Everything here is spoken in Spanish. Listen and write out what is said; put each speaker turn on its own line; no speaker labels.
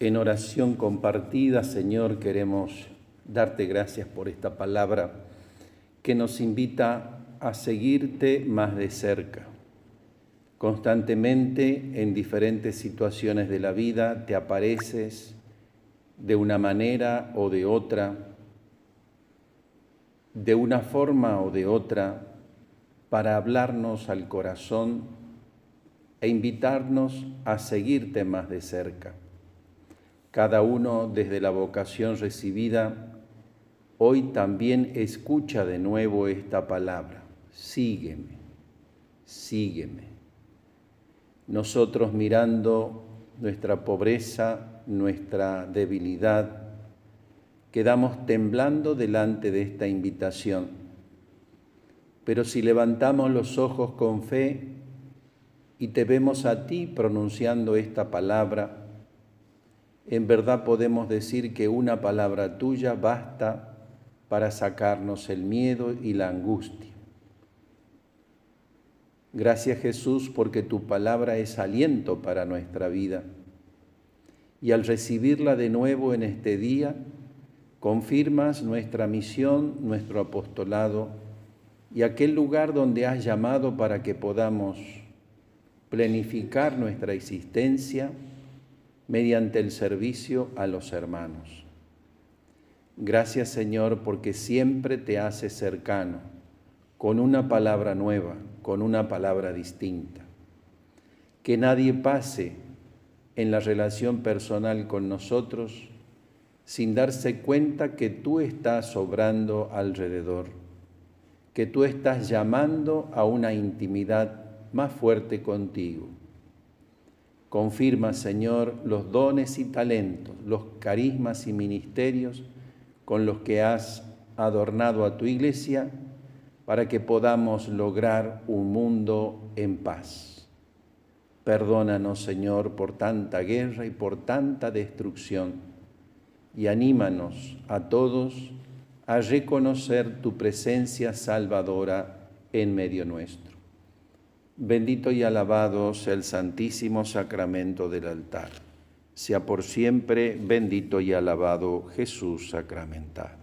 En oración compartida, Señor, queremos darte gracias por esta palabra que nos invita a seguirte más de cerca. Constantemente en diferentes situaciones de la vida te apareces de una manera o de otra, de una forma o de otra, para hablarnos al corazón e invitarnos a seguirte más de cerca. Cada uno desde la vocación recibida, hoy también escucha de nuevo esta palabra. Sígueme, sígueme. Nosotros mirando nuestra pobreza, nuestra debilidad, quedamos temblando delante de esta invitación. Pero si levantamos los ojos con fe y te vemos a ti pronunciando esta palabra, en verdad podemos decir que una palabra tuya basta para sacarnos el miedo y la angustia. Gracias Jesús porque tu palabra es aliento para nuestra vida. Y al recibirla de nuevo en este día, confirmas nuestra misión, nuestro apostolado y aquel lugar donde has llamado para que podamos planificar nuestra existencia mediante el servicio a los hermanos. Gracias Señor porque siempre te hace cercano con una palabra nueva, con una palabra distinta. Que nadie pase en la relación personal con nosotros sin darse cuenta que tú estás obrando alrededor, que tú estás llamando a una intimidad más fuerte contigo Confirma, Señor, los dones y talentos, los carismas y ministerios con los que has adornado a tu iglesia para que podamos lograr un mundo en paz. Perdónanos, Señor, por tanta guerra y por tanta destrucción, y anímanos a todos a reconocer tu presencia salvadora en medio nuestro. Bendito y alabado sea el santísimo sacramento del altar. Sea por siempre bendito y alabado Jesús sacramental.